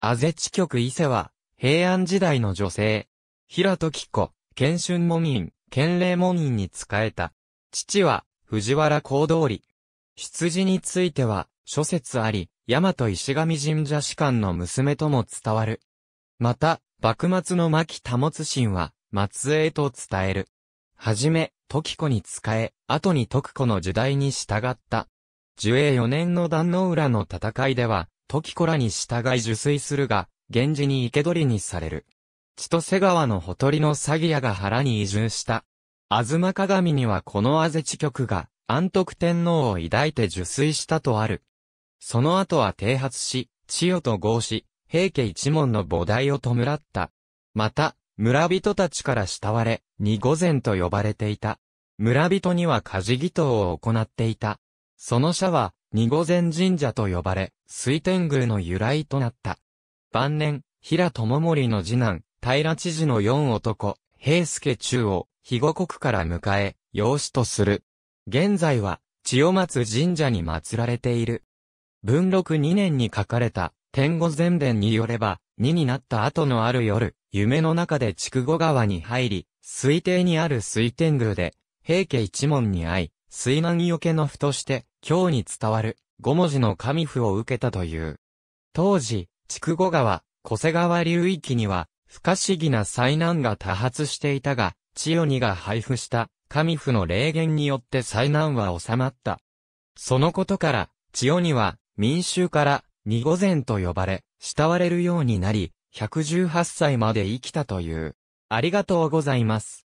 安ぜ地局伊勢は、平安時代の女性。平時子、賢春門院、賢霊門院に仕えた。父は、藤原公通り。出自については、諸説あり、大和石上神社士官の娘とも伝わる。また、幕末の牧田物神は、末裔と伝える。はじめ、時子に仕え、後に徳子の時代に従った。樹英4年の壇の浦の戦いでは、時子らに従い受水するが、源氏に生け捕りにされる。千歳川のほとりの詐欺屋が原に移住した。吾妻鏡にはこのあぜ地局が、安徳天皇を抱いて受水したとある。その後は停発し、千代と合し、平家一門の菩提を弔った。また、村人たちから慕われ、二御前と呼ばれていた。村人には家事祈祷を行っていた。その社は、二御前神社と呼ばれ、水天宮の由来となった。晩年、平智盛の次男、平知事の四男、平助中を、肥後国から迎え、養子とする。現在は、千代松神社に祀られている。文禄二年に書かれた、天御前伝によれば、二になった後のある夜、夢の中で筑後川に入り、水底にある水天宮で、平家一門に会い、水難よけの符として、京に伝わる5文字の神符を受けたという。当時、筑後川、小瀬川流域には、不可思議な災難が多発していたが、千代にが配布した神父の霊言によって災難は収まった。そのことから、千代には民衆から二御前と呼ばれ、慕われるようになり、118歳まで生きたという。ありがとうございます。